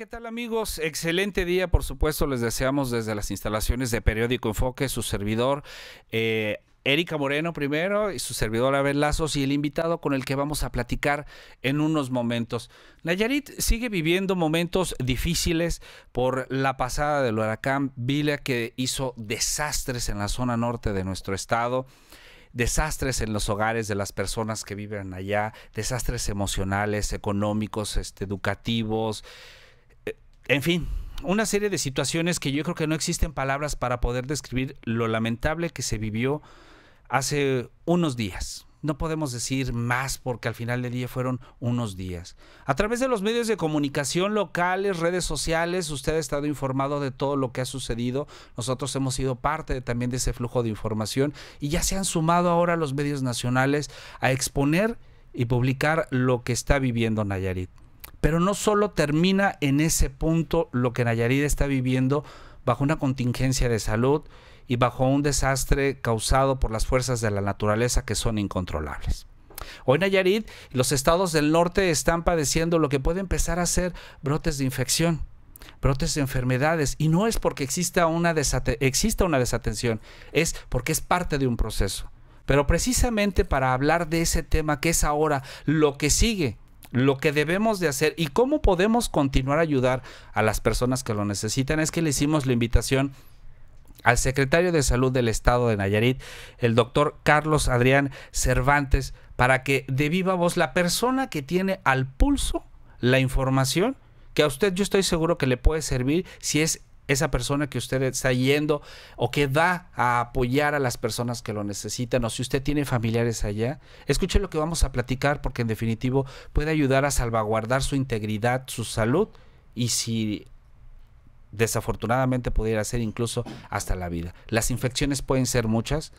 ¿qué tal amigos? Excelente día, por supuesto, les deseamos desde las instalaciones de Periódico Enfoque, su servidor. Eh, Erika Moreno primero y su servidor Abel Lazos y el invitado con el que vamos a platicar en unos momentos. Nayarit sigue viviendo momentos difíciles por la pasada del huracán Vila que hizo desastres en la zona norte de nuestro estado desastres en los hogares de las personas que viven allá, desastres emocionales, económicos, este, educativos, en fin, una serie de situaciones que yo creo que no existen palabras para poder describir lo lamentable que se vivió hace unos días. No podemos decir más porque al final del día fueron unos días. A través de los medios de comunicación locales, redes sociales, usted ha estado informado de todo lo que ha sucedido. Nosotros hemos sido parte también de ese flujo de información y ya se han sumado ahora los medios nacionales a exponer y publicar lo que está viviendo Nayarit. Pero no solo termina en ese punto lo que Nayarit está viviendo bajo una contingencia de salud y bajo un desastre causado por las fuerzas de la naturaleza que son incontrolables. Hoy Nayarit los estados del norte están padeciendo lo que puede empezar a ser brotes de infección, brotes de enfermedades, y no es porque exista una, exista una desatención, es porque es parte de un proceso. Pero precisamente para hablar de ese tema que es ahora lo que sigue, lo que debemos de hacer y cómo podemos continuar a ayudar a las personas que lo necesitan es que le hicimos la invitación al secretario de Salud del Estado de Nayarit, el doctor Carlos Adrián Cervantes, para que de viva voz la persona que tiene al pulso la información que a usted yo estoy seguro que le puede servir si es esa persona que usted está yendo o que va a apoyar a las personas que lo necesitan o si usted tiene familiares allá, escuche lo que vamos a platicar porque en definitivo puede ayudar a salvaguardar su integridad, su salud y si desafortunadamente pudiera ser incluso hasta la vida. Las infecciones pueden ser muchas,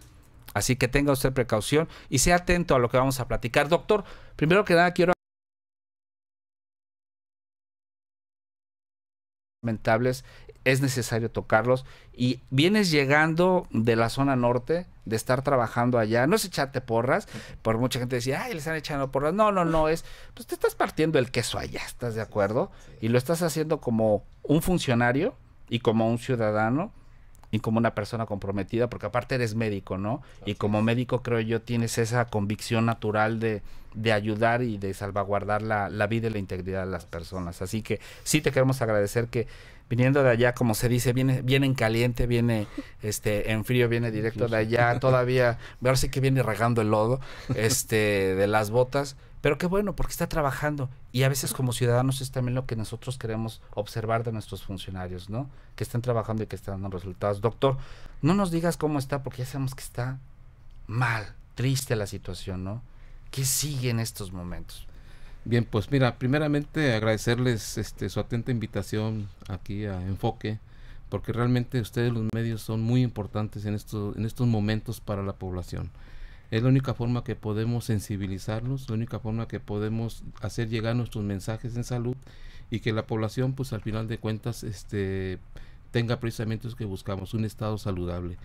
así que tenga usted precaución y sea atento a lo que vamos a platicar. Doctor, primero que nada quiero... lamentables, es necesario tocarlos. Y vienes llegando de la zona norte, de estar trabajando allá, no es echarte porras, por mucha gente decía, ay, les están echando porras. No, no, no, es, pues te estás partiendo el queso allá, ¿estás de acuerdo? Y lo estás haciendo como un funcionario y como un ciudadano y como una persona comprometida, porque aparte eres médico, ¿no? Y como médico creo yo tienes esa convicción natural de, de ayudar y de salvaguardar la, la vida y la integridad de las personas. Así que sí te queremos agradecer que viniendo de allá, como se dice, viene, viene en caliente, viene este, en frío, viene directo de allá, todavía, ahora sí que viene regando el lodo este, de las botas. Pero qué bueno, porque está trabajando. Y a veces como ciudadanos es también lo que nosotros queremos observar de nuestros funcionarios, ¿no? Que están trabajando y que están dando resultados. Doctor, no nos digas cómo está, porque ya sabemos que está mal, triste la situación, ¿no? ¿Qué sigue en estos momentos? Bien, pues mira, primeramente agradecerles este, su atenta invitación aquí a Enfoque, porque realmente ustedes los medios son muy importantes en, estos en estos momentos para la población. Es la única forma que podemos sensibilizarlos, la única forma que podemos hacer llegar nuestros mensajes en salud y que la población, pues al final de cuentas, este, tenga precisamente lo que buscamos, un estado saludable.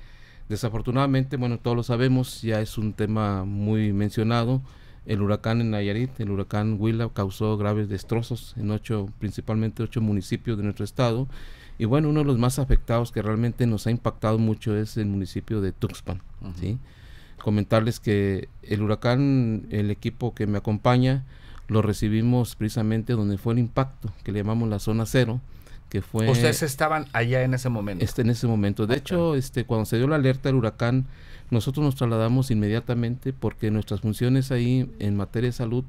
Desafortunadamente, bueno, todos lo sabemos, ya es un tema muy mencionado el huracán en Nayarit, el huracán Huila causó graves destrozos en ocho, principalmente ocho municipios de nuestro estado. Y bueno, uno de los más afectados que realmente nos ha impactado mucho es el municipio de Tuxpan. ¿sí? Comentarles que el huracán, el equipo que me acompaña, lo recibimos precisamente donde fue el impacto, que le llamamos la zona cero. Ustedes estaban allá en ese momento. Este, en ese momento. De hecho, este, cuando se dio la alerta del huracán, nosotros nos trasladamos inmediatamente porque nuestras funciones ahí en materia de salud,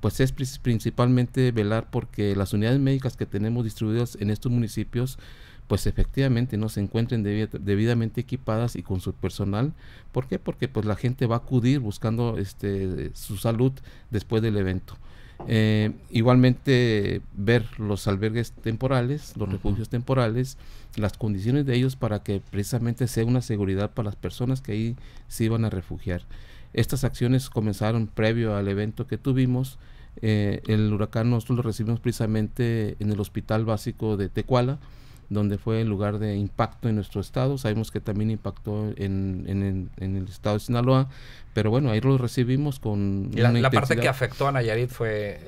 pues es principalmente velar porque las unidades médicas que tenemos distribuidas en estos municipios, pues efectivamente no se encuentren debidamente equipadas y con su personal. ¿Por qué? Porque pues la gente va a acudir buscando este, su salud después del evento. Eh, igualmente ver los albergues temporales, los refugios temporales, las condiciones de ellos para que precisamente sea una seguridad para las personas que ahí se iban a refugiar. Estas acciones comenzaron previo al evento que tuvimos. Eh, el huracán nosotros lo recibimos precisamente en el hospital básico de Tecuala donde fue el lugar de impacto en nuestro estado. Sabemos que también impactó en, en, el estado de Sinaloa, pero bueno, ahí lo recibimos con... La, la parte que afectó a Nayarit fue...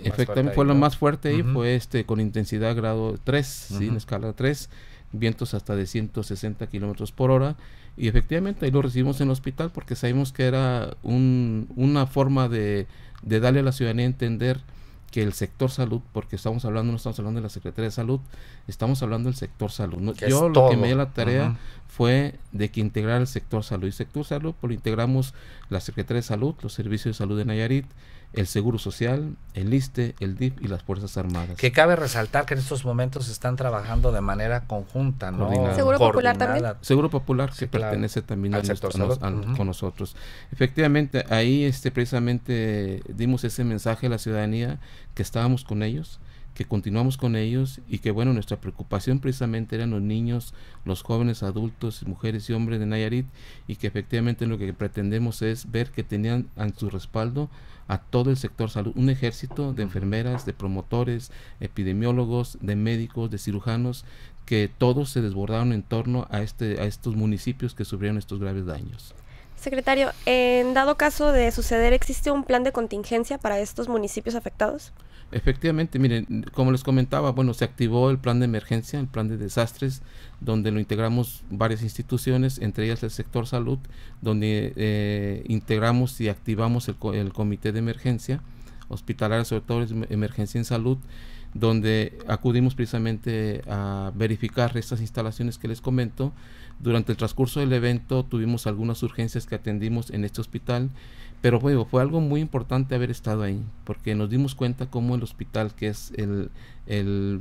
fue la más fuerte y fue este con intensidad grado 3, ¿sí? en escala 3, vientos hasta de 160 kilómetros por hora. Y efectivamente ahí lo recibimos en el hospital porque sabemos que era una forma de, de darle a la ciudadanía a entender que el sector salud, porque estamos hablando, no estamos hablando de la Secretaría de Salud, estamos hablando del sector salud. Yo lo que me dio la tarea fue de que integrar el sector salud. Y sector salud, pues integramos la Secretaría de Salud, los servicios de salud de Nayarit, el Seguro Social, el ISTE, el DIP y las Fuerzas Armadas. Que cabe resaltar que en estos momentos están trabajando de manera conjunta, ¿no? Seguro Popular también. Seguro Popular que pertenece también a sector con nosotros. Efectivamente, ahí este precisamente dimos ese mensaje a la ciudadanía que estábamos con ellos, que continuamos con ellos y que bueno, nuestra preocupación precisamente eran los niños, los jóvenes, adultos, mujeres y hombres de Nayarit y que efectivamente lo que pretendemos es ver que tenían en su respaldo a todo el sector salud, un ejército de enfermeras, de promotores, epidemiólogos, de médicos, de cirujanos, que todos se desbordaron en torno a, este, a estos municipios que sufrieron estos graves daños. Secretario, en dado caso de suceder, ¿existe un plan de contingencia para estos municipios afectados? Efectivamente, miren, como les comentaba, bueno, se activó el plan de emergencia, el plan de desastres, donde lo integramos varias instituciones, entre ellas el sector salud, donde eh, integramos y activamos el, el comité de emergencia hospitalaria, sobre todo emergencia en salud, donde acudimos precisamente a verificar estas instalaciones que les comento. Durante el transcurso del evento tuvimos algunas urgencias que atendimos en este hospital, pero bueno, fue algo muy importante haber estado ahí, porque nos dimos cuenta cómo el hospital, que es el,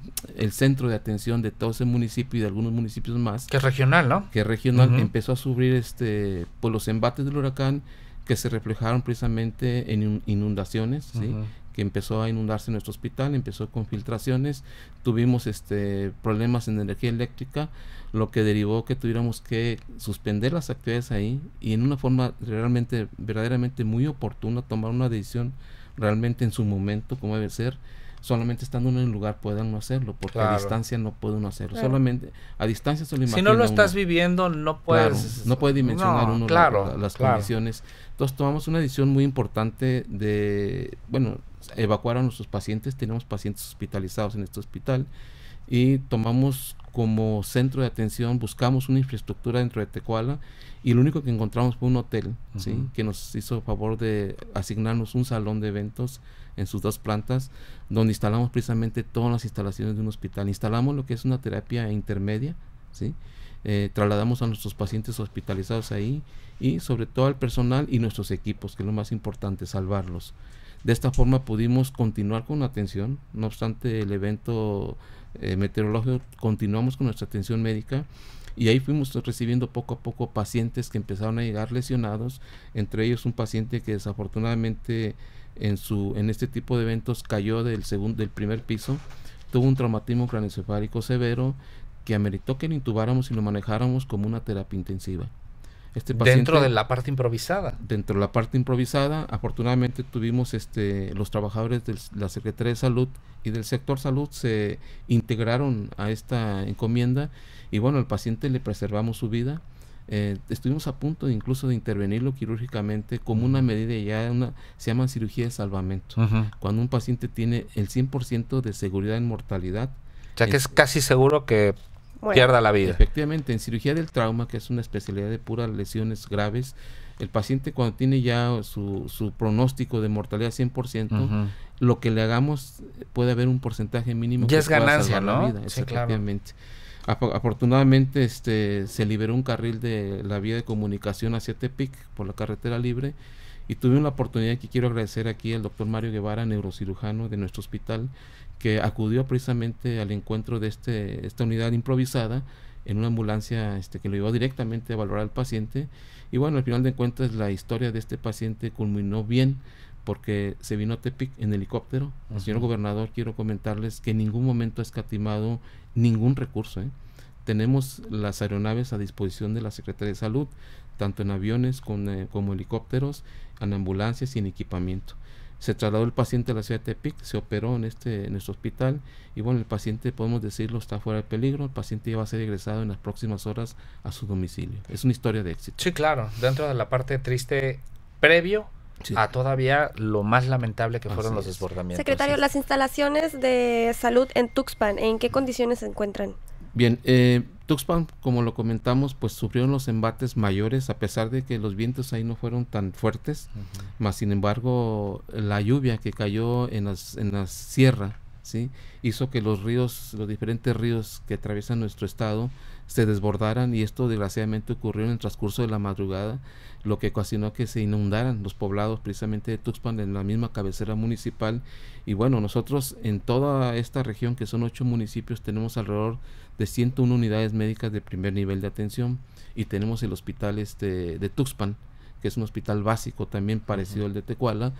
centro de atención de todo ese municipio y de algunos municipios más. Que es regional, ¿no? Que regional, empezó a subir este, por pues, los embates del huracán que se reflejaron precisamente en inundaciones, que empezó a inundarse nuestro hospital, empezó con filtraciones, tuvimos este problemas en energía eléctrica, lo que derivó que tuviéramos que suspender las actividades ahí y en una forma realmente verdaderamente muy oportuna tomar una decisión realmente en su momento como debe ser solamente estando en un lugar puedan no hacerlo, porque a distancia no puede uno hacerlo. Solamente a distancia solo imagina Si no lo estás viviendo, no puedes. no puede dimensionar uno las condiciones. Entonces, tomamos una decisión muy importante de, bueno, ...evacuar a nuestros pacientes, tenemos pacientes hospitalizados en este hospital y tomamos como centro de atención, buscamos una infraestructura dentro de Tecuala y lo único que encontramos fue un hotel, ¿sí? que nos hizo favor de asignarnos un salón de eventos en sus dos plantas, donde instalamos precisamente todas las instalaciones de un hospital. Instalamos lo que es una terapia intermedia, ¿sí? Eh, trasladamos a nuestros pacientes hospitalizados ahí y sobre todo al personal y nuestros equipos, que es lo más importante, salvarlos. De esta forma pudimos continuar con la atención, no obstante el evento eh, meteorológico, continuamos con nuestra atención médica y ahí fuimos recibiendo poco a poco pacientes que empezaron a llegar lesionados, entre ellos un paciente que desafortunadamente en, su, en este tipo de eventos cayó del, segundo, del primer piso, tuvo un traumatismo craneoencefálico severo que ameritó que lo intubáramos y lo manejáramos como una terapia intensiva. Este dentro de la parte improvisada. Dentro de la parte improvisada, afortunadamente tuvimos este, los trabajadores de la Secretaría de Salud y del sector salud se integraron a esta encomienda y bueno, al paciente le preservamos su vida. Eh, estuvimos a punto incluso de intervenirlo quirúrgicamente como una medida ya, se llama cirugía de salvamento. Cuando un paciente tiene el 100% de seguridad en mortalidad. Ya que es casi seguro que pierda la vida. Efectivamente, en cirugía del trauma, que es una especialidad de puras lesiones graves, el paciente cuando tiene ya su, pronóstico de mortalidad 100%, lo que le hagamos puede haber un porcentaje mínimo. Ya es ganancia, ¿no? vida, efectivamente. afortunadamente este, se liberó un carril de la vía de comunicación hacia Tepic por la carretera libre y tuve una oportunidad que quiero agradecer aquí al doctor Mario Guevara, neurocirujano de nuestro hospital, que acudió precisamente al encuentro de este, esta unidad improvisada en una ambulancia este, que lo llevó directamente a valorar al paciente. Y bueno, al final de cuentas la historia de este paciente culminó bien porque se vino a Tepic en helicóptero. Señor gobernador, quiero comentarles que en ningún momento ha escatimado ningún recurso. ¿eh? Tenemos las aeronaves a disposición de la Secretaría de Salud, tanto en aviones eh, como helicópteros, en ambulancias y en equipamiento. Se trasladó el paciente a la ciudad de Tepic, se operó en este en nuestro hospital y bueno, el paciente podemos decirlo está fuera de peligro, el paciente ya va a ser egresado en las próximas horas a su domicilio. Es una historia de éxito. Sí, claro, dentro de la parte triste previo a todavía lo más lamentable que fueron los desbordamientos. Secretario, las instalaciones de salud en Tuxpan, ¿en qué condiciones se encuentran? Bien, eh, Tuxpan, como lo comentamos, pues sufrieron los embates mayores, a pesar de que los vientos ahí no fueron tan fuertes, más sin embargo la lluvia que cayó en, las, en la sierra hizo que los ríos, los diferentes ríos que atraviesan nuestro estado se desbordaran y esto desgraciadamente ocurrió en el transcurso de la madrugada, lo que ocasionó que se inundaran los poblados precisamente de Tuxpan en la misma cabecera municipal y bueno, nosotros en toda esta región que son ocho municipios tenemos alrededor de 101 unidades médicas de primer nivel de atención y tenemos el hospital este, de Tuxpan que es un hospital básico también parecido al de Tecuala,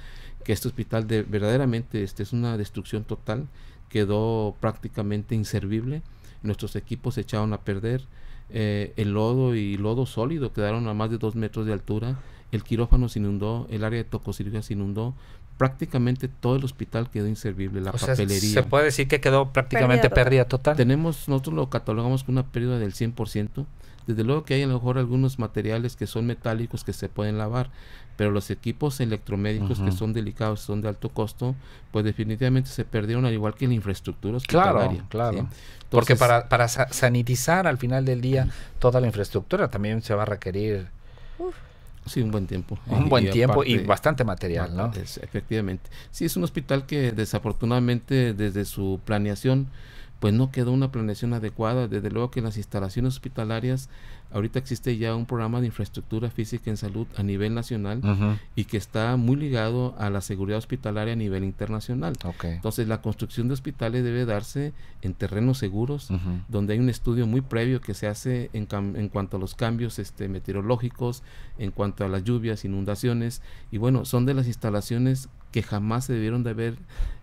que este hospital de, verdaderamente este, es una destrucción total, quedó prácticamente inservible, nuestros equipos se echaron a perder, eh, el lodo y lodo sólido quedaron a más de dos metros de altura, el quirófano se inundó, el área de tococirugía se inundó, prácticamente todo el hospital quedó inservible, la papelería. se puede decir que quedó prácticamente pérdida total. Tenemos, nosotros lo catalogamos con una pérdida del 100%. Desde luego que hay a lo mejor algunos materiales que son metálicos que se pueden lavar, pero los equipos electromédicos que son delicados, son de alto costo, pues definitivamente se perdieron al igual que la infraestructura hospitalaria. Claro, claro. Porque para, para sanitizar al final del día toda la infraestructura también se va a requerir... Sí, un buen tiempo. Un buen tiempo y bastante material, ¿no? efectivamente. Sí, es un hospital que desafortunadamente desde su planeación pues no quedó una planeación adecuada. Desde luego que las instalaciones hospitalarias ahorita existe ya un programa de infraestructura física en salud a nivel nacional y que está muy ligado a la seguridad hospitalaria a nivel internacional. Entonces la construcción de hospitales debe darse en terrenos seguros, donde hay un estudio muy previo que se hace en, cuanto a los cambios este, meteorológicos, en cuanto a las lluvias, inundaciones, y bueno, son de las instalaciones que jamás se debieron de haber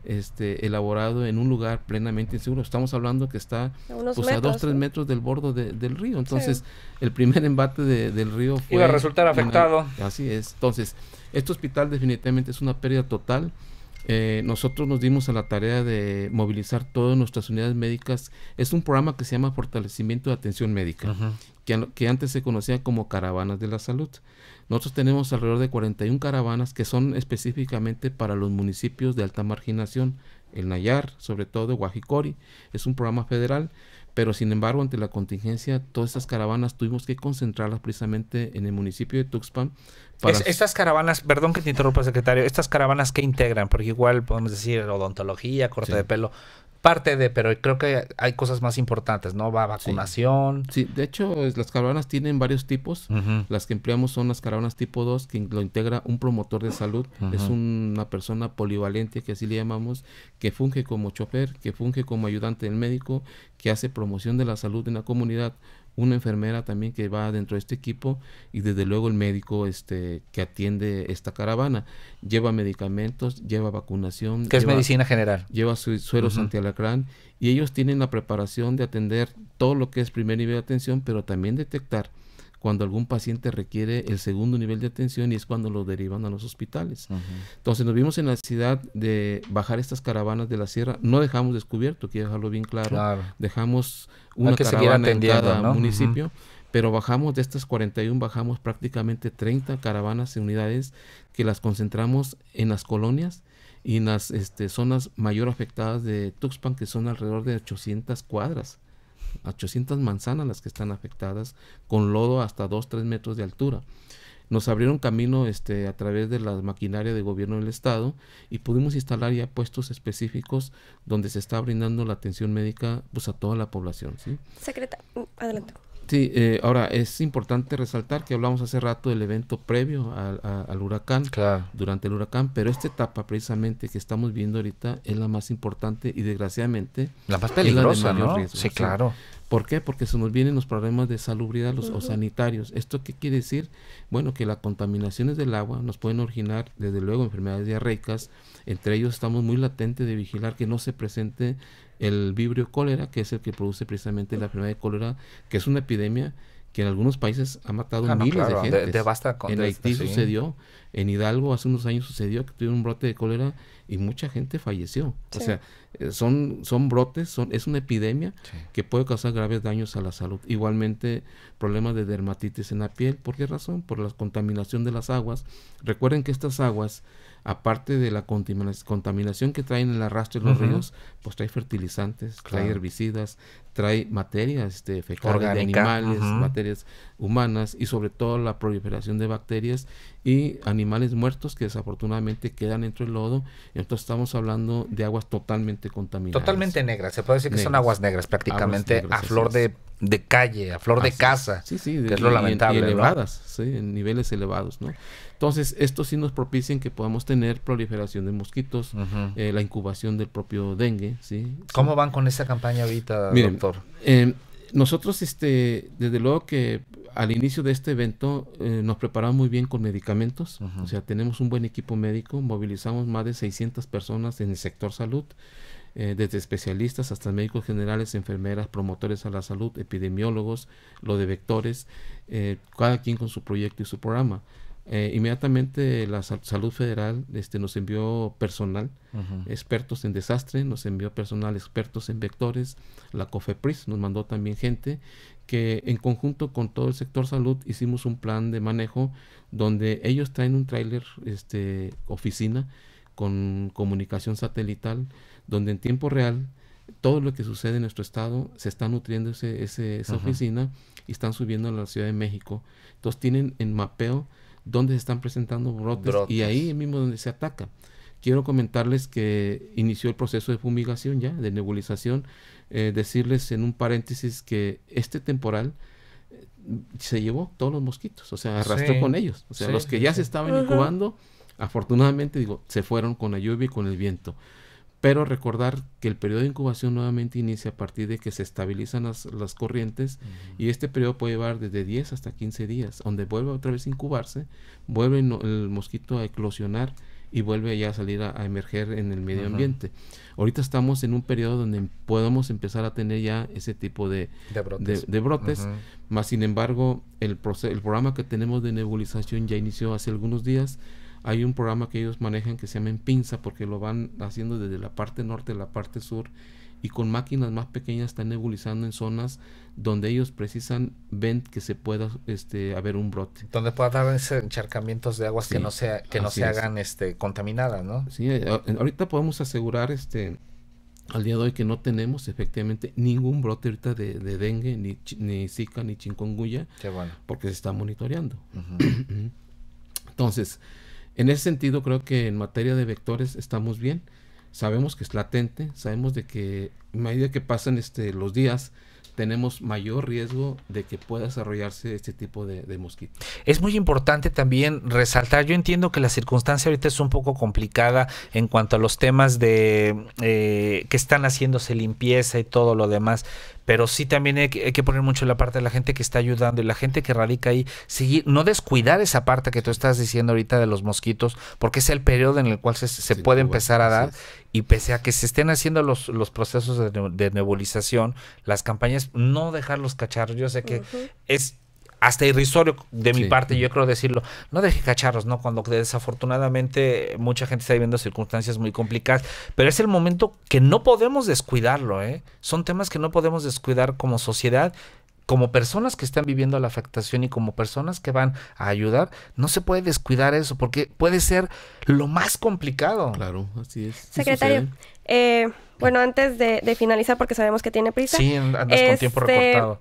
este, elaborado en un lugar plenamente inseguro. Estamos hablando que está a pues, dos, tres metros del borde del río. Entonces, el primer embate del río fue... Iba a resultar afectado. así es. Entonces, este hospital definitivamente es una pérdida total eh, nosotros nos dimos a la tarea de movilizar todas nuestras unidades médicas. Es un programa que se llama Fortalecimiento de Atención Médica, que, que, antes se conocía como Caravanas de la Salud. Nosotros tenemos alrededor de 41 caravanas que son específicamente para los municipios de alta marginación, el Nayar, sobre todo Guajicori. Es un programa federal, pero sin embargo, ante la contingencia, todas esas caravanas tuvimos que concentrarlas precisamente en el municipio de Tuxpan estas caravanas, perdón que te interrumpa, secretario, estas caravanas que integran, porque igual podemos decir odontología, corte de pelo, parte de, pero creo que hay cosas más importantes, ¿no? Va vacunación. Sí, de hecho, las caravanas tienen varios tipos. Las que empleamos son las caravanas tipo 2, que lo integra un promotor de salud. Es una persona polivalente, que así le llamamos, que funge como chofer, que funge como ayudante del médico, que hace promoción de la salud en la comunidad una enfermera también que va dentro de este equipo y desde luego el médico este que atiende esta caravana lleva medicamentos, lleva vacunación, que es medicina general, lleva suero sueros y ellos tienen la preparación de atender todo lo que es primer nivel de atención, pero también detectar cuando algún paciente requiere el segundo nivel de atención y es cuando lo derivan a los hospitales. Entonces nos vimos en la necesidad de bajar estas caravanas de la sierra. No dejamos descubierto, quiero dejarlo bien claro. Dejamos una que caravana en cada municipio. pero bajamos de estas 41, bajamos prácticamente 30 caravanas y unidades que las concentramos en las colonias y en las este, zonas mayor afectadas de Tuxpan, que son alrededor de 800 cuadras. 800 manzanas las que están afectadas, con lodo hasta 2-3 metros de altura. Nos abrieron camino este, a través de la maquinaria de gobierno del estado y pudimos instalar ya puestos específicos donde se está brindando la atención médica pues, a toda la población. ¿sí? Uh, adelante. Sí, eh, ahora es importante resaltar que hablamos hace rato del evento previo al, huracán, durante el huracán, pero esta etapa precisamente que estamos viendo ahorita es la más importante y desgraciadamente la más peligrosa, ¿no? sí, claro. ¿Por qué? Porque se nos vienen los problemas de salubridad los, o sanitarios. ¿Esto qué quiere decir? Bueno, que las contaminaciones del agua nos pueden originar, desde luego, enfermedades diarreicas. Entre ellos estamos muy latentes de vigilar que no se presente el vibrio cólera, que es el que produce precisamente la enfermedad de cólera, que es una epidemia que en algunos países ha matado ah, miles de gente. en Haití este, sucedió, en Hidalgo hace unos años sucedió que tuvieron un brote de cólera y mucha gente falleció. O sea, eh, son, son brotes, son, es una epidemia que puede causar graves daños a la salud. Igualmente, problemas de dermatitis en la piel. ¿Por qué razón? Por la contaminación de las aguas. Recuerden que estas aguas aparte de la contaminación que traen el arrastre de los ríos, pues trae fertilizantes, trae herbicidas, trae materias este, de animales, materias humanas y sobre todo la proliferación de bacterias y animales muertos que desafortunadamente quedan dentro del lodo. Entonces estamos hablando de aguas totalmente contaminadas. Totalmente negras, se puede decir que son aguas negras prácticamente a flor de de calle, a flor de casa. Sí, sí, lo lamentable. elevadas, en niveles elevados, ¿no? Entonces, esto sí nos propicia que podamos tener proliferación de mosquitos, eh, la incubación del propio dengue, ¿sí? ¿Cómo van con esa campaña ahorita, doctor? Em, nosotros, este, desde luego que al inicio de este evento eh, nos preparamos muy bien con medicamentos, o sea, tenemos un buen equipo médico, movilizamos más de 600 personas en el sector salud, eh, desde especialistas hasta médicos generales, enfermeras, promotores a la salud, epidemiólogos, lo de vectores, eh, cada quien con su proyecto y su programa. Eh, inmediatamente la Salud Federal este, nos envió personal, expertos en desastre, nos envió personal expertos en vectores, la COFEPRIS nos mandó también gente que en conjunto con todo el sector salud hicimos un plan de manejo donde ellos traen un tráiler este, oficina con comunicación satelital, donde en tiempo real todo lo que sucede en nuestro estado se está nutriendo ese, esa oficina y están subiendo a la Ciudad de México. Entonces tienen en mapeo donde se están presentando brotes, y ahí mismo donde se ataca. Quiero comentarles que inició el proceso de fumigación ya, de nebulización. Eh, decirles en un paréntesis que este temporal eh, se llevó todos los mosquitos, o sea, arrastró con ellos. O sea, los que ya se estaban incubando, Afortunadamente, digo, se fueron con la lluvia y con el viento. Pero recordar que el periodo de incubación nuevamente inicia a partir de que se estabilizan las, corrientes y este periodo puede llevar desde 10 hasta 15 días, donde vuelve otra vez a incubarse, vuelve el mosquito a eclosionar y vuelve ya a salir a, emerger en el medio ambiente. Ahorita estamos en un periodo donde podemos empezar a tener ya ese tipo de, de brotes, más sin embargo el, el programa que tenemos de nebulización ya inició hace algunos días hay un programa que ellos manejan que se llama pinza porque lo van haciendo desde la parte norte a la parte sur y con máquinas más pequeñas están nebulizando en zonas donde ellos precisan ven que se pueda este haber un brote. Donde pueda ese encharcamientos de aguas que no sea que no se hagan este contaminadas, ¿no? Sí, eh, ahorita podemos asegurar este al día de hoy que no tenemos efectivamente ningún brote ahorita de, dengue, ni, ni zika, ni chikungunya, Qué bueno. porque se está monitoreando. Entonces, en ese sentido, creo que en materia de vectores estamos bien. Sabemos que es latente, sabemos de que a medida que pasan este, los días, tenemos mayor riesgo de que pueda desarrollarse este tipo de, mosquito. Es muy importante también resaltar, yo entiendo que la circunstancia ahorita es un poco complicada en cuanto a los temas de eh, que están haciéndose limpieza y todo lo demás, pero sí también hay que, poner mucho la parte de la gente que está ayudando y la gente que radica ahí, seguir, no descuidar esa parte que tú estás diciendo ahorita de los mosquitos, porque es el periodo en el cual se, puede empezar a dar y pese a que se estén haciendo los, los procesos de, nebulización, las campañas, no dejar los cacharros, yo sé que es hasta irrisorio de mi parte, yo creo decirlo. No deje cacharros, ¿no? Cuando desafortunadamente mucha gente está viviendo circunstancias muy complicadas, pero es el momento que no podemos descuidarlo, ¿eh? Son temas que no podemos descuidar como sociedad. Como personas que están viviendo la afectación y como personas que van a ayudar, no se puede descuidar eso porque puede ser lo más complicado. Claro, así es. Secretario, eh, bueno, antes de, finalizar, porque sabemos que tiene prisa. Sí, andas con este, tiempo recortado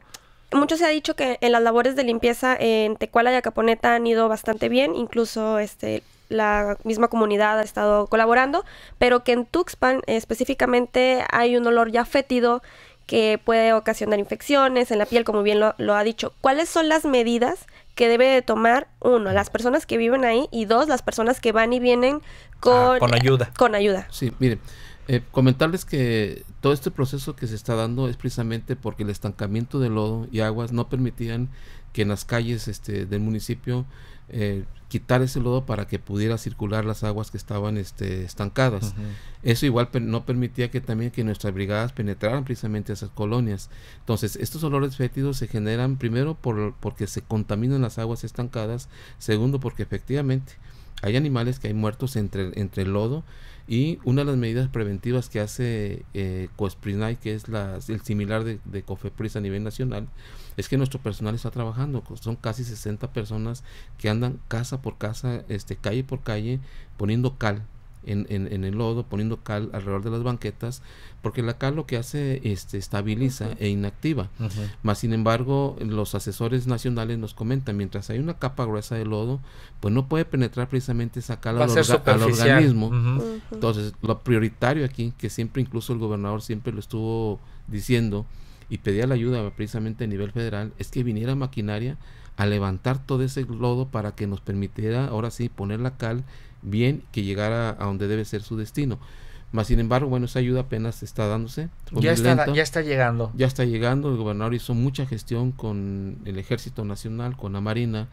mucho se ha dicho que en las labores de limpieza en Tecuala y Acaponeta han ido bastante bien, incluso este la misma comunidad ha estado colaborando, pero que en Tuxpan específicamente hay un olor ya fétido que puede ocasionar infecciones en la piel, como bien lo, ha dicho. ¿Cuáles son las medidas que debe de tomar, uno, las personas que viven ahí y dos, las personas que van y vienen ah, con, con ayuda? Con ayuda. Sí, miren. Eh, comentarles que todo este proceso que se está dando es precisamente porque el estancamiento de lodo y aguas no permitían que en las calles este, del municipio eh, quitar ese lodo para que pudiera circular las aguas que estaban este, estancadas. Eso igual no permitía que también que nuestras brigadas penetraran precisamente esas colonias. Entonces, estos olores fétidos se generan primero por, porque se contaminan las aguas estancadas, segundo porque efectivamente hay animales que hay muertos entre, entre el lodo y una de las medidas preventivas que hace eh, que es el similar de, de, COFEPRIS a nivel nacional, es que nuestro personal está trabajando. Son casi 60 personas que andan casa por casa, este, calle por calle, poniendo cal en, el lodo, poniendo cal alrededor de las banquetas, porque la cal lo que hace este, estabiliza e inactiva. Más sin embargo, los asesores nacionales nos comentan, mientras hay una capa gruesa de lodo, pues no puede penetrar precisamente esa cal al, organismo. Entonces, lo prioritario aquí, que siempre incluso el gobernador siempre lo estuvo diciendo y pedía la ayuda precisamente a nivel federal, es que viniera maquinaria a levantar todo ese lodo para que nos permitiera ahora sí poner la cal bien, que llegara a donde debe ser su destino. Más sin embargo, bueno, esa ayuda apenas está dándose. Ya está, ya está llegando. Ya está llegando. El gobernador hizo mucha gestión con el Ejército Nacional, con la Marina,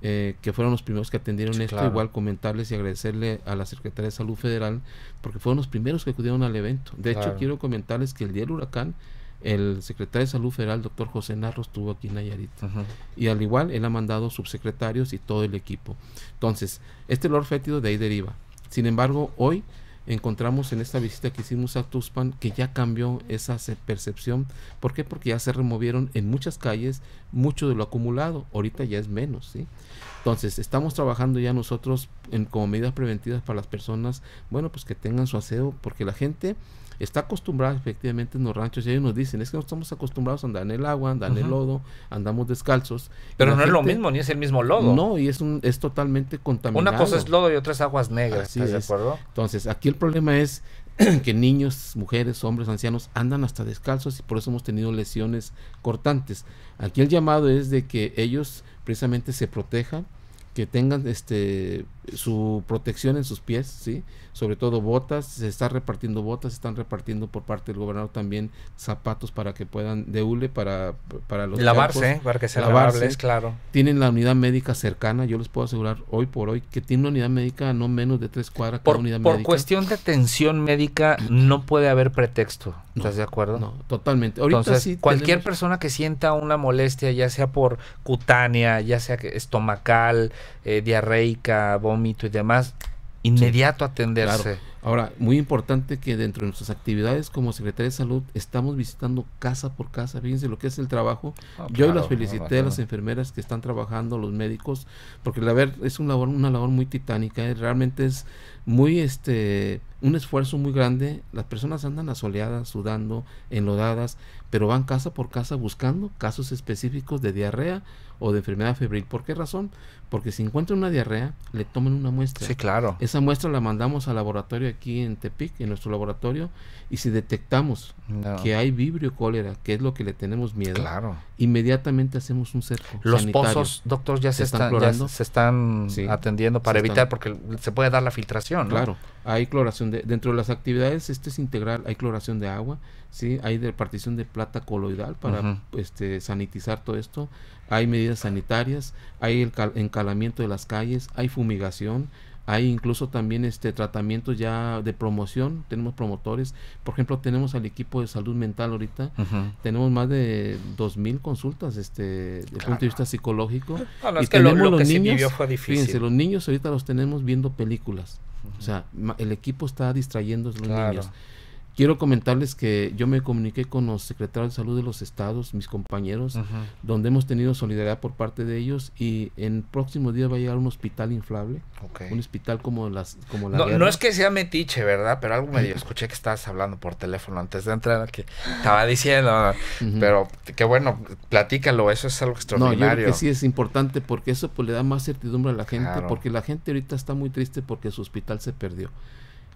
eh, que fueron los primeros que atendieron esto. Igual comentarles y agradecerle a la Secretaría de Salud Federal, porque fueron los primeros que acudieron al evento. De hecho, quiero comentarles que el día del huracán, el secretario de Salud Federal, doctor José Narro, estuvo aquí en Nayarit. Y al igual, él ha mandado subsecretarios y todo el equipo. Entonces, este olor fétido de ahí deriva. Sin embargo, hoy encontramos en esta visita que hicimos a TUSPAN que ya cambió esa percepción. ¿Por qué? Porque ya se removieron en muchas calles mucho de lo acumulado. Ahorita ya es menos, ¿sí? Entonces, estamos trabajando ya nosotros en, como medidas preventivas para las personas, bueno, pues que tengan su aseo, porque la gente está acostumbrada efectivamente en los ranchos y ellos nos dicen, es que no estamos acostumbrados a andar en el agua, andar en el lodo, andamos descalzos. Pero no es lo mismo, ni es el mismo lodo. No, y es, un, es totalmente contaminado. Una cosa es lodo y otra es aguas negras, Así de acuerdo? Entonces, aquí el problema es que niños, mujeres, hombres, ancianos andan hasta descalzos y por eso hemos tenido lesiones cortantes. Aquí el llamado es de que ellos precisamente se protejan, que tengan este su protección en sus pies, ¿sí? sobre todo botas, se está repartiendo botas, están repartiendo por parte del gobernador también zapatos para que puedan, de hule para, para los... Lavarse, para que se lavable, lavables, claro. Tienen la unidad médica cercana, yo les puedo asegurar hoy por hoy que tiene una unidad médica no menos de tres cuadras por, unidad médica. Por cuestión de atención médica no puede haber pretexto, ¿estás de acuerdo? No, totalmente. Ahorita sí cualquier persona que sienta una molestia, ya sea por cutánea, ya sea estomacal, eh, diarreica, vómito y demás, inmediato atenderse. Ahora, muy importante que dentro de nuestras actividades como Secretaría de Salud estamos visitando casa por casa, fíjense lo que es el trabajo. Ah, Yo las felicité a las enfermeras que están trabajando, los médicos, porque la verdad es una labor, muy titánica, eh, realmente es muy este un esfuerzo muy grande, las personas andan asoleadas, sudando, enlodadas, pero van casa por casa buscando casos específicos de diarrea o de enfermedad febril. ¿Por qué razón? Porque si encuentran una diarrea, le toman una muestra. Sí, claro. Esa muestra la mandamos al laboratorio aquí en Tepic, en nuestro laboratorio, y si detectamos que hay vibrio cólera, que es lo que le tenemos miedo, inmediatamente hacemos un cerco. Los pozos, doctor, ya se, están, se están atendiendo para evitar, porque se puede dar la filtración. Claro, hay cloración. De, dentro de las actividades, esto es integral, hay cloración de agua, ¿sí? hay repartición de plata coloidal para este, sanitizar todo esto, hay medidas sanitarias, hay el de las calles, hay fumigación, hay incluso también este tratamiento ya de promoción, tenemos promotores, por ejemplo, tenemos al equipo de salud mental ahorita, tenemos más de 2000 consultas este de punto de vista psicológico que los niños, fíjense, los niños ahorita los tenemos viendo películas. O sea, el equipo está distrayendo los niños. Quiero comentarles que yo me comuniqué con los secretarios de salud de los estados, mis compañeros, donde hemos tenido solidaridad por parte de ellos y en próximos días va a llegar un hospital inflable, un hospital como las como la no, no es que sea metiche, ¿verdad? Pero algo medio escuché que estabas hablando por teléfono antes de entrar que estaba diciendo, pero qué bueno, platícalo, eso es algo extraordinario. No, que sí es importante porque eso pues le da más certidumbre a la gente porque la gente ahorita está muy triste porque su hospital se perdió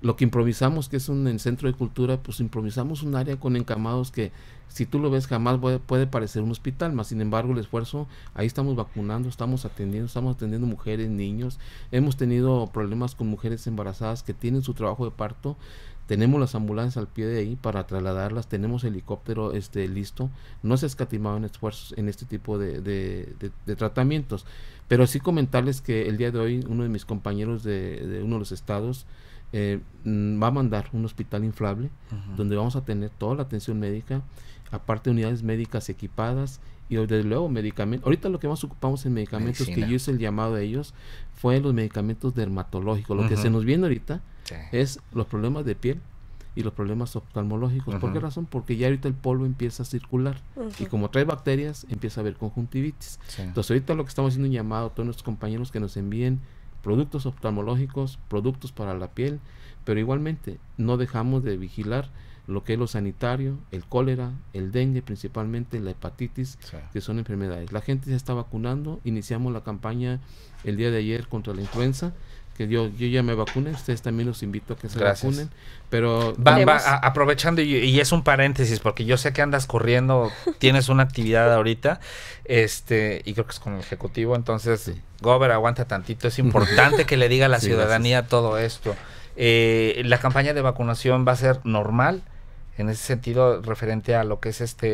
lo que improvisamos, que es un centro de cultura, pues improvisamos un área con encamados que si tú lo ves jamás puede, parecer un hospital, más sin embargo el esfuerzo, ahí estamos vacunando, estamos atendiendo, estamos atendiendo mujeres, niños, hemos tenido problemas con mujeres embarazadas que tienen su trabajo de parto, tenemos las ambulancias al pie de ahí para trasladarlas, tenemos helicóptero este listo, no se escatimaban esfuerzos en este tipo de, de, de tratamientos, pero sí comentarles que el día de hoy uno de mis compañeros de uno de los estados, eh, mm, va a mandar un hospital inflable donde vamos a tener toda la atención médica, aparte de unidades médicas equipadas y desde luego medicamentos. Ahorita lo que más ocupamos en medicamentos que yo hice el llamado de ellos fue los medicamentos dermatológicos. Lo que se nos viene ahorita es los problemas de piel y los problemas oftalmológicos. ¿Por qué razón? Porque ya ahorita el polvo empieza a circular y como trae bacterias empieza a haber conjuntivitis. Entonces ahorita lo que estamos haciendo un llamado a todos nuestros compañeros que nos envíen productos oftalmológicos, productos para la piel, pero igualmente no dejamos de vigilar lo que es lo sanitario, el cólera, el dengue, principalmente la hepatitis, que son enfermedades. La gente se está vacunando, iniciamos la campaña el día de ayer contra la influenza, yo, yo ya me vacuné, ustedes también los invito a que se vacunen. Pero van aprovechando, y, es un paréntesis, porque yo sé que andas corriendo, tienes una actividad ahorita, este, y creo que es con el Ejecutivo, entonces, Gober, aguanta tantito, es importante que le diga a la ciudadanía todo esto. Eh, la campaña de vacunación va a ser normal, en ese sentido referente a lo que es este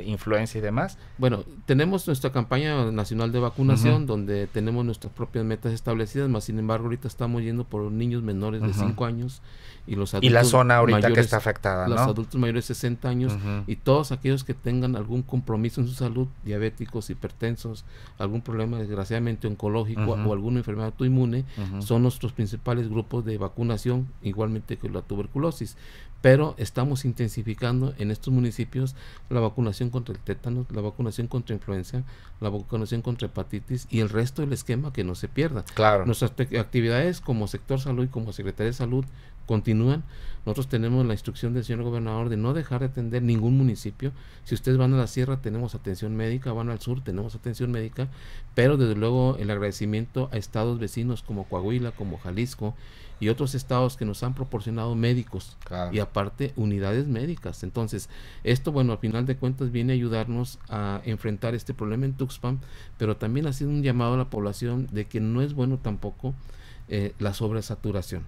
eh, influencia y demás? Bueno, tenemos nuestra campaña nacional de vacunación donde tenemos nuestras propias metas establecidas, más sin embargo ahorita estamos yendo por niños menores de 5 años y los adultos Y la zona ahorita que está afectada, ¿no? Los adultos mayores de 60 años y todos aquellos que tengan algún compromiso en su salud, diabéticos, hipertensos, algún problema desgraciadamente oncológico o alguna enfermedad autoinmune, son nuestros principales grupos de vacunación, igualmente que la tuberculosis pero estamos intensificando en estos municipios la vacunación contra el tétano, la vacunación contra influenza, la vacunación contra hepatitis y el resto del esquema que no se pierda. Claro. Nuestras actividades como sector salud y como secretaria de Salud continúan. Nosotros tenemos la instrucción del señor gobernador de no dejar de atender ningún municipio. Si ustedes van a la sierra tenemos atención médica, van al sur tenemos atención médica, pero desde luego el agradecimiento a estados vecinos como Coahuila, como Jalisco y otros estados que nos han proporcionado médicos y aparte unidades médicas. Entonces, esto bueno, al final de cuentas viene a ayudarnos a enfrentar este problema en Tuxpan, pero también ha sido un llamado a la población de que no es bueno tampoco eh, la sobresaturación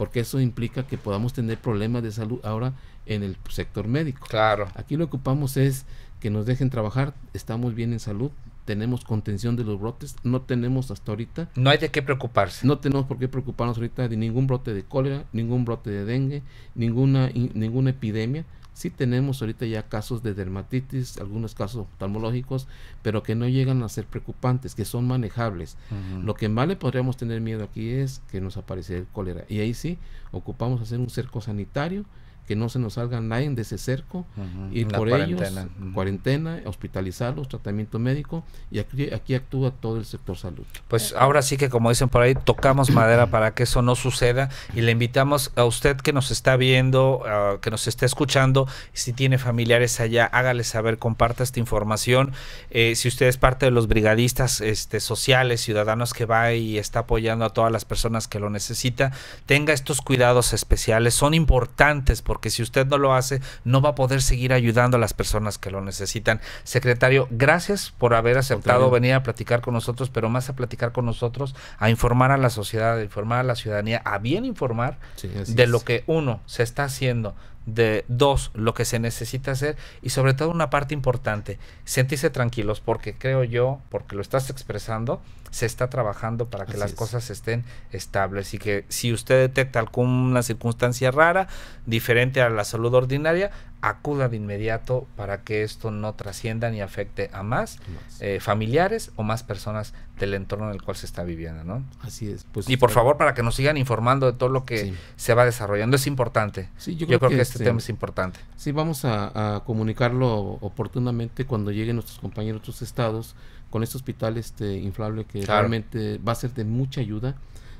porque eso implica que podamos tener problemas de salud ahora en el sector médico. Claro. Aquí lo que ocupamos es que nos dejen trabajar, estamos bien en salud, tenemos contención de los brotes, no tenemos hasta ahorita. No hay de qué preocuparse. No tenemos por qué preocuparnos ahorita de ningún brote de cólera, ningún brote de dengue, ninguna, ninguna epidemia. Sí tenemos ahorita ya casos de dermatitis, algunos casos oftalmológicos, pero que no llegan a ser preocupantes, que son manejables. Lo que más le podríamos tener miedo aquí es que nos aparece el cólera. Y ahí sí, ocupamos hacer un cerco sanitario que no se nos salga nadie de ese cerco, y por cuarentena. ellos, cuarentena, hospitalizarlos, tratamiento médico, y aquí, aquí actúa todo el sector salud. Pues ahora sí que como dicen por ahí, tocamos madera para que eso no suceda y le invitamos a usted que nos está viendo, que nos está escuchando, si tiene familiares allá, hágale saber, comparta esta información. Eh, si usted es parte de los brigadistas este, sociales, ciudadanos que va y está apoyando a todas las personas que lo necesita, tenga estos cuidados especiales, son importantes porque porque si usted no lo hace, no va a poder seguir ayudando a las personas que lo necesitan. Secretario, gracias por haber aceptado venir a platicar con nosotros, pero más a platicar con nosotros, a informar a la sociedad, a informar a la ciudadanía, a bien informar de lo que uno se está haciendo de dos, lo que se necesita hacer y sobre todo una parte importante, sentirse tranquilos porque creo yo, porque lo estás expresando, se está trabajando para que las cosas estén estables y que si usted detecta alguna circunstancia rara, diferente a la salud ordinaria, acuda de inmediato para que esto no trascienda ni afecte a más, eh, familiares o más personas del entorno en el cual se está viviendo, ¿no? Así es. Pues, y por favor, para que nos sigan informando de todo lo que se va desarrollando, es importante. yo creo, que, este, este tema es importante. Sí, vamos a, comunicarlo oportunamente cuando lleguen nuestros compañeros de otros estados con este hospital este inflable que realmente va a ser de mucha ayuda,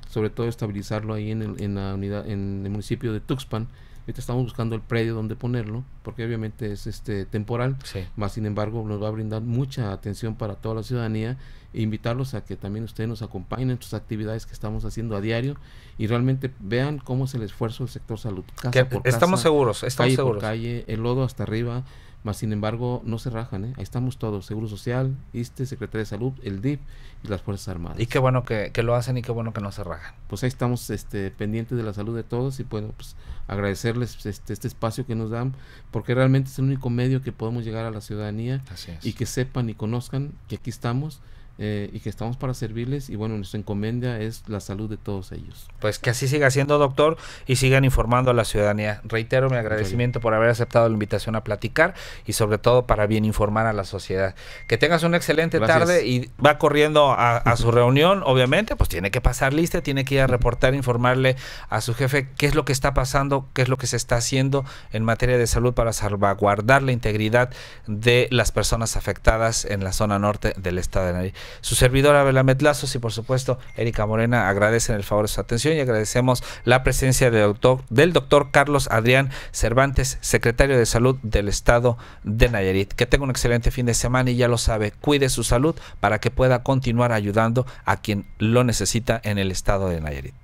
sobre todo estabilizarlo ahí en, en la unidad, en el municipio de Tuxpan Ahorita estamos buscando el predio donde ponerlo, porque obviamente es este temporal, sí. más sin embargo nos va a brindar mucha atención para toda la ciudadanía e invitarlos a que también ustedes nos acompañen en sus actividades que estamos haciendo a diario y realmente vean cómo es el esfuerzo del sector salud. Casa estamos seguros, estamos calle seguros. Por calle, el lodo hasta arriba, mas sin embargo no se rajan, ¿eh? ahí estamos todos, Seguro Social, ISTE, Secretaría de Salud, el DIP y las Fuerzas Armadas. Y qué bueno que, lo hacen y qué bueno que no se rajan. Pues ahí estamos este, pendientes de la salud de todos y puedo pues agradecerles este, este, espacio que nos dan, porque realmente es el único medio que podemos llegar a la ciudadanía y que sepan y conozcan que aquí estamos eh, y que estamos para servirles y bueno, nuestra encomienda es la salud de todos ellos. Pues que así siga siendo doctor y sigan informando a la ciudadanía. Reitero mi agradecimiento por haber aceptado la invitación a platicar y sobre todo para bien informar a la sociedad. Que tengas una excelente tarde y va corriendo a, su reunión, obviamente, pues tiene que pasar lista, tiene que ir a reportar, informarle a su jefe qué es lo que está pasando, qué es lo que se está haciendo en materia de salud para salvaguardar la integridad de las personas afectadas en la zona norte del estado de Navidad su servidora Abel Lazos y por supuesto Erika Morena agradecen el favor de su atención y agradecemos la presencia del doctor, del doctor Carlos Adrián Cervantes, secretario de Salud del Estado de Nayarit. Que tenga un excelente fin de semana y ya lo sabe, cuide su salud para que pueda continuar ayudando a quien lo necesita en el Estado de Nayarit.